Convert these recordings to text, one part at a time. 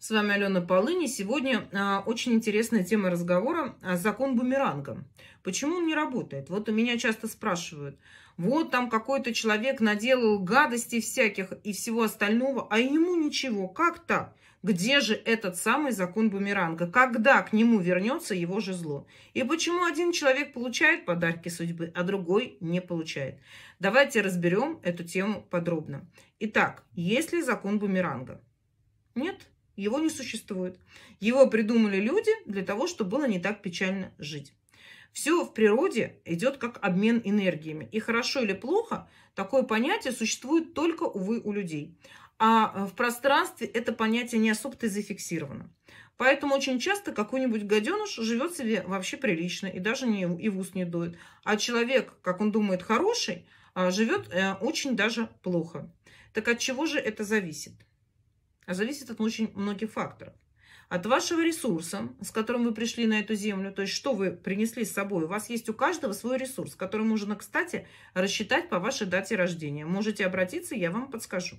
С вами Алена Полыни. Сегодня а, очень интересная тема разговора а, закон бумеранга. Почему он не работает? Вот у меня часто спрашивают. Вот там какой-то человек наделал гадостей всяких и всего остального, а ему ничего. Как так? Где же этот самый закон бумеранга? Когда к нему вернется его же зло? И почему один человек получает подарки судьбы, а другой не получает? Давайте разберем эту тему подробно. Итак, есть ли закон бумеранга? Нет? Его не существует. Его придумали люди для того, чтобы было не так печально жить. Все в природе идет как обмен энергиями. И хорошо или плохо, такое понятие существует только, увы, у людей. А э, в пространстве это понятие не особо-то и зафиксировано. Поэтому очень часто какой-нибудь гаденыш живет себе вообще прилично и даже не, и в ус не дует. А человек, как он думает, хороший, а живет э, очень даже плохо. Так от чего же это зависит? а зависит от очень многих факторов. От вашего ресурса, с которым вы пришли на эту землю, то есть что вы принесли с собой. У вас есть у каждого свой ресурс, который можно, кстати, рассчитать по вашей дате рождения. Можете обратиться, я вам подскажу.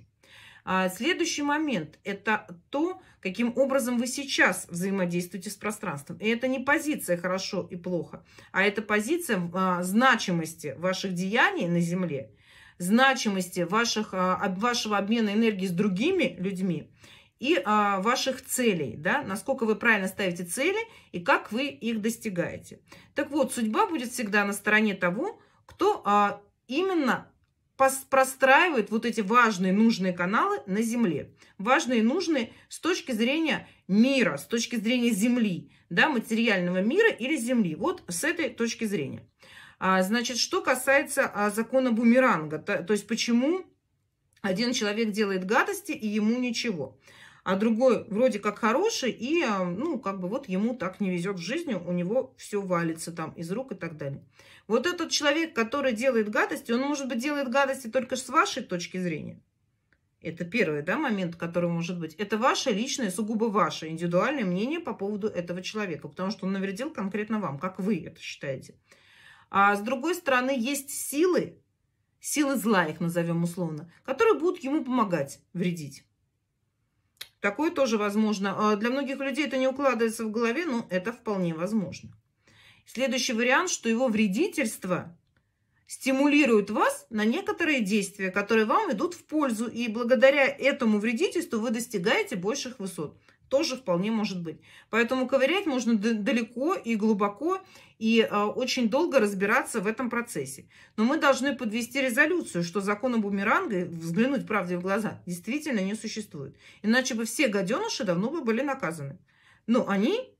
А, следующий момент – это то, каким образом вы сейчас взаимодействуете с пространством. И это не позиция «хорошо» и «плохо», а это позиция а, значимости ваших деяний на Земле значимости ваших, а, вашего обмена энергии с другими людьми и а, ваших целей, да, насколько вы правильно ставите цели и как вы их достигаете. Так вот, судьба будет всегда на стороне того, кто а, именно простраивает вот эти важные, нужные каналы на Земле. Важные и нужные с точки зрения мира, с точки зрения Земли, да, материального мира или Земли. Вот с этой точки зрения. А, значит, что касается а, закона бумеранга, то, то есть почему один человек делает гадости и ему ничего, а другой вроде как хороший и, а, ну, как бы вот ему так не везет в жизни, у него все валится там из рук и так далее. Вот этот человек, который делает гадости, он, может быть, делает гадости только с вашей точки зрения. Это первый да, момент, который может быть. Это ваше личное, сугубо ваше индивидуальное мнение по поводу этого человека, потому что он навредил конкретно вам, как вы это считаете. А с другой стороны, есть силы, силы зла их назовем условно, которые будут ему помогать вредить. Такое тоже возможно. А для многих людей это не укладывается в голове, но это вполне возможно. Следующий вариант, что его вредительство стимулирует вас на некоторые действия, которые вам идут в пользу, и благодаря этому вредительству вы достигаете больших высот тоже вполне может быть. Поэтому ковырять можно далеко и глубоко, и э, очень долго разбираться в этом процессе. Но мы должны подвести резолюцию, что закона бумеранга, взглянуть правде в глаза, действительно не существует. Иначе бы все гаденыши давно бы были наказаны. Но они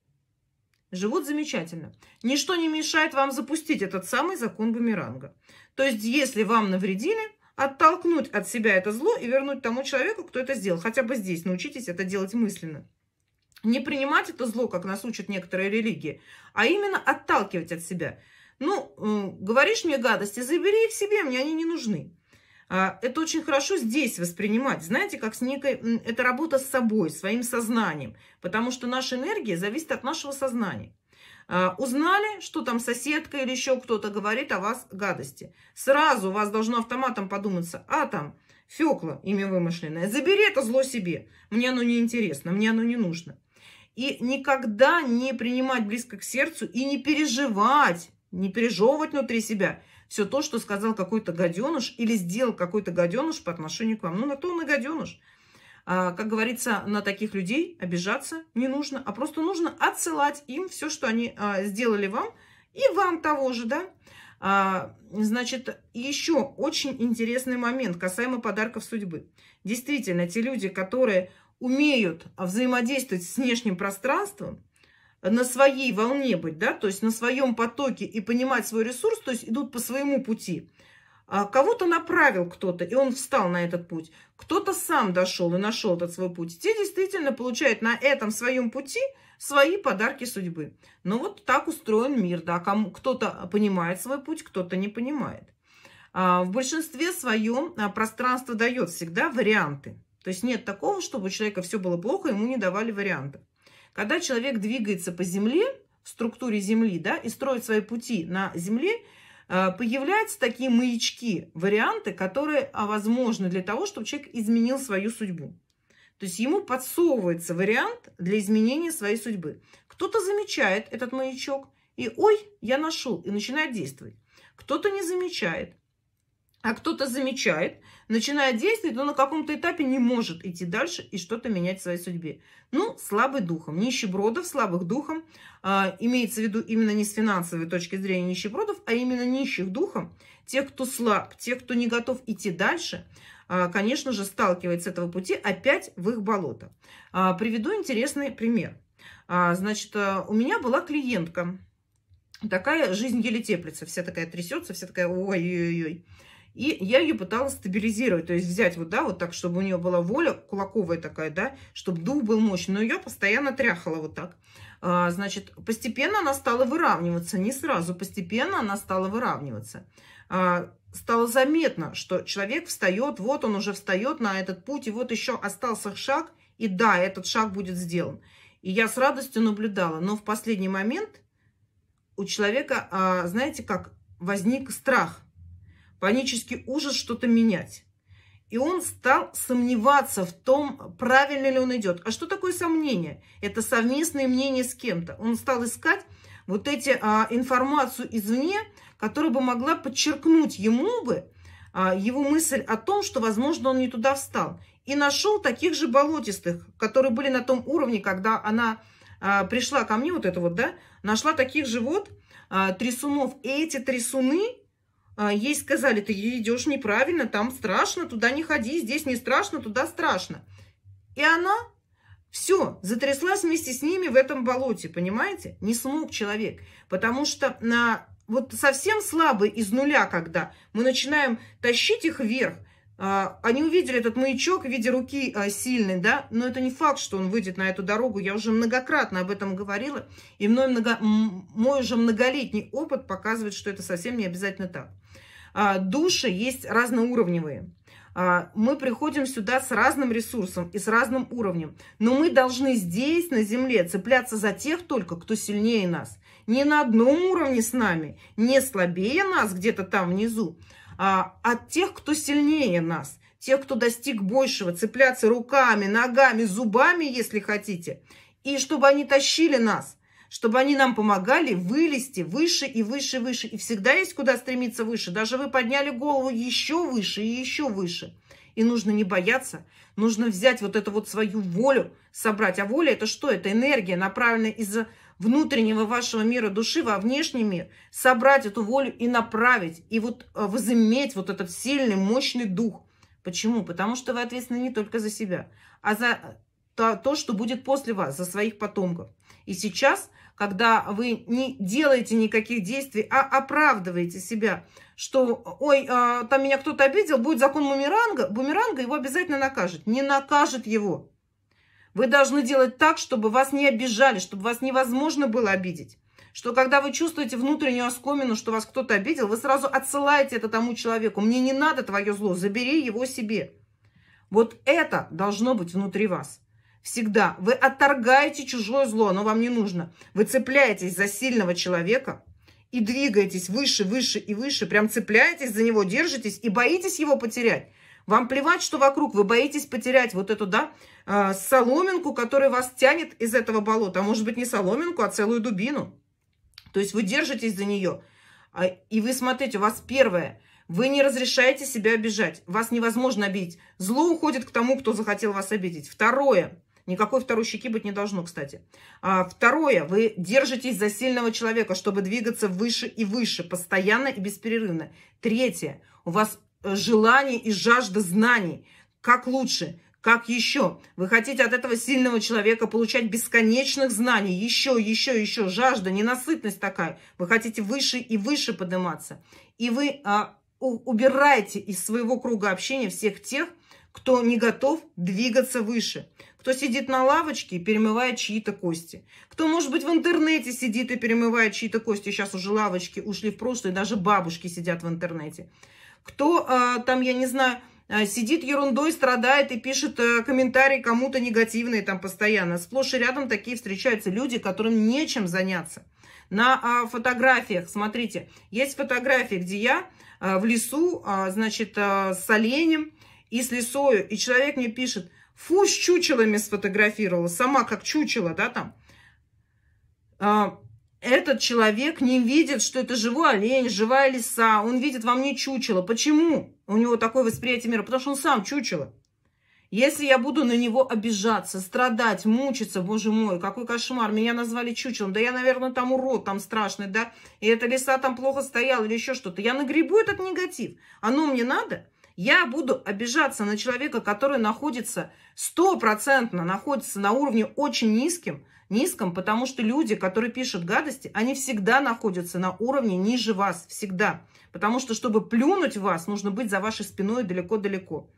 живут замечательно. Ничто не мешает вам запустить этот самый закон бумеранга. То есть, если вам навредили, оттолкнуть от себя это зло и вернуть тому человеку, кто это сделал. Хотя бы здесь научитесь это делать мысленно не принимать это зло, как нас учат некоторые религии, а именно отталкивать от себя. Ну, говоришь мне гадости, забери их себе, мне они не нужны. А, это очень хорошо здесь воспринимать, знаете, как с некой... Это работа с собой, своим сознанием, потому что наша энергия зависит от нашего сознания. А, узнали, что там соседка или еще кто-то говорит о вас гадости. Сразу у вас должно автоматом подуматься, а там фекла имя вымышленное, забери это зло себе. Мне оно не интересно, мне оно не нужно. И никогда не принимать близко к сердцу и не переживать, не пережевывать внутри себя все то, что сказал какой-то гаденыш или сделал какой-то гаденыш по отношению к вам. Ну, на то он и гаденыш. А, как говорится, на таких людей обижаться не нужно, а просто нужно отсылать им все, что они а, сделали вам, и вам того же, да. А, значит, еще очень интересный момент касаемо подарков судьбы. Действительно, те люди, которые умеют взаимодействовать с внешним пространством, на своей волне быть, да, то есть на своем потоке и понимать свой ресурс, то есть идут по своему пути. А кого-то направил кто-то, и он встал на этот путь. Кто-то сам дошел и нашел этот свой путь. Те действительно получают на этом своем пути свои подарки судьбы. Но ну вот так устроен мир, да, кому кто-то понимает свой путь, кто-то не понимает. А в большинстве своем а, пространство дает всегда варианты. То есть нет такого, чтобы у человека все было плохо, ему не давали варианта. Когда человек двигается по земле, в структуре земли, да, и строит свои пути на земле, э, появляются такие маячки, варианты, которые а, возможны для того, чтобы человек изменил свою судьбу. То есть ему подсовывается вариант для изменения своей судьбы. Кто-то замечает этот маячок и «Ой, я нашел!» и начинает действовать. Кто-то не замечает а кто-то замечает, начинает действовать, но на каком-то этапе не может идти дальше и что-то менять в своей судьбе. Ну, слабый духом. Нищебродов, слабых духом, э, имеется в виду именно не с финансовой точки зрения нищебродов, а именно нищих духом, тех, кто слаб, тех, кто не готов идти дальше, э, конечно же, сталкивается с этого пути опять в их болото. Э, приведу интересный пример. Э, значит, э, у меня была клиентка, такая жизнь еле теплится, вся такая трясется, вся такая ой-ой-ой. И я ее пыталась стабилизировать, то есть взять вот, да, вот так, чтобы у нее была воля кулаковая такая, да, чтобы дух был мощный. Но ее постоянно тряхала вот так. А, значит, постепенно она стала выравниваться, не сразу, постепенно она стала выравниваться. А, стало заметно, что человек встает, вот он уже встает на этот путь, и вот еще остался шаг, и да, этот шаг будет сделан. И я с радостью наблюдала, но в последний момент у человека, а, знаете как, возник страх – панический ужас что-то менять. И он стал сомневаться в том, правильно ли он идет. А что такое сомнение? Это совместное мнение с кем-то. Он стал искать вот эти а, информацию извне, которая бы могла подчеркнуть ему бы а, его мысль о том, что, возможно, он не туда встал. И нашел таких же болотистых, которые были на том уровне, когда она а, пришла ко мне, вот это вот, да, нашла таких же вот а, трясунов. И эти трясуны а, ей сказали, ты идешь неправильно, там страшно, туда не ходи, здесь не страшно, туда страшно. И она все, затряслась вместе с ними в этом болоте, понимаете? Не смог человек, потому что на вот совсем слабый из нуля, когда мы начинаем тащить их вверх, а, они увидели этот маячок в виде руки а, сильной, да, но это не факт, что он выйдет на эту дорогу. Я уже многократно об этом говорила, и мной много, мой уже многолетний опыт показывает, что это совсем не обязательно так. А, души есть разноуровневые. Мы приходим сюда с разным ресурсом и с разным уровнем. Но мы должны здесь, на Земле, цепляться за тех только, кто сильнее нас. Не на одном уровне с нами, не слабее нас где-то там внизу, а, от тех, кто сильнее нас, тех, кто достиг большего, цепляться руками, ногами, зубами, если хотите, и чтобы они тащили нас, чтобы они нам помогали вылезти выше и выше, и выше. И всегда есть куда стремиться выше. Даже вы подняли голову еще выше и еще выше. И нужно не бояться, нужно взять вот эту вот свою волю, собрать. А воля это что? Это энергия, направленная из за внутреннего вашего мира души во внешний мир, собрать эту волю и направить, и вот э, возыметь вот этот сильный, мощный дух. Почему? Потому что вы ответственны не только за себя, а за э, то, то что будет после вас, за своих потомков. И сейчас, когда вы не делаете никаких действий, а оправдываете себя, что «Ой, а, там меня кто-то обидел, будет закон бумеранга, бумеранга его обязательно накажет». Не накажет его. Вы должны делать так, чтобы вас не обижали, чтобы вас невозможно было обидеть. Что когда вы чувствуете внутреннюю оскомину, что вас кто-то обидел, вы сразу отсылаете это тому человеку. Мне не надо твое зло, забери его себе. Вот это должно быть внутри вас. Всегда. Вы отторгаете чужое зло, оно вам не нужно. Вы цепляетесь за сильного человека и двигаетесь выше, выше и выше. Прям цепляетесь за него, держитесь и боитесь его потерять. Вам плевать, что вокруг, вы боитесь потерять вот эту, да, а, соломинку, которая вас тянет из этого болота. А может быть, не соломинку, а целую дубину. То есть вы держитесь за нее. А, и вы смотрите, у вас первое. Вы не разрешаете себя обижать. Вас невозможно обидеть. Зло уходит к тому, кто захотел вас обидеть. Второе. Никакой второй щеки быть не должно, кстати. А, второе. Вы держитесь за сильного человека, чтобы двигаться выше и выше, постоянно и бесперерывно. Третье. У вас Э, желание и жажда знаний. Как лучше, как еще? Вы хотите от этого сильного человека получать бесконечных знаний, еще, еще, еще, жажда, ненасытность такая. Вы хотите выше и выше подниматься. И вы а, у, убираете из своего круга общения всех тех, кто не готов двигаться выше, кто сидит на лавочке и перемывает чьи-то кости, кто, может быть, в интернете сидит и перемывает чьи-то кости, сейчас уже лавочки ушли в прошлое, даже бабушки сидят в интернете кто а, там, я не знаю, а, сидит ерундой, страдает и пишет э, комментарии кому-то негативные там постоянно. Сплошь и рядом такие встречаются люди, которым нечем заняться. На а, фотографиях, смотрите, есть фотографии, где я в лесу, значит, с оленем и с лесою, и человек мне пишет, фу, с чучелами сфотографировала, сама как чучело, да, там. Этот человек не видит, что это живой олень, живая лиса. Он видит во мне чучело. Почему у него такое восприятие мира? Потому что он сам чучело. Если я буду на него обижаться, страдать, мучиться, боже мой, какой кошмар, меня назвали чучелом, да я, наверное, там урод, там страшный, да, и эта лиса там плохо стояла или еще что-то, я нагребу этот негатив, оно мне надо, я буду обижаться на человека, который находится, стопроцентно находится на уровне очень низким, низком, потому что люди, которые пишут гадости, они всегда находятся на уровне ниже вас, всегда. Потому что, чтобы плюнуть вас, нужно быть за вашей спиной далеко-далеко.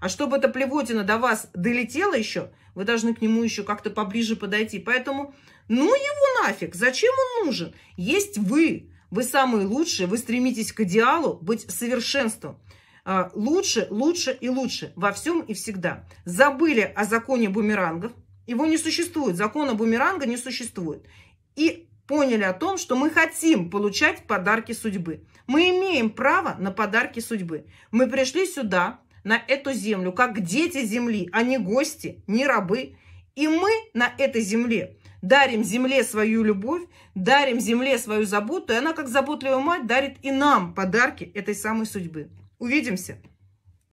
А чтобы эта плевотина до вас долетела еще, вы должны к нему еще как-то поближе подойти. Поэтому, ну его нафиг, зачем он нужен? Есть вы, вы самые лучшие, вы стремитесь к идеалу, быть совершенством. А, лучше, лучше и лучше во всем и всегда. Забыли о законе бумерангов, его не существует, закона бумеранга не существует. И поняли о том, что мы хотим получать подарки судьбы. Мы имеем право на подарки судьбы. Мы пришли сюда, на эту землю, как дети земли, а не гости, не рабы. И мы на этой земле дарим земле свою любовь, дарим земле свою заботу, и она, как заботливая мать, дарит и нам подарки этой самой судьбы. Увидимся!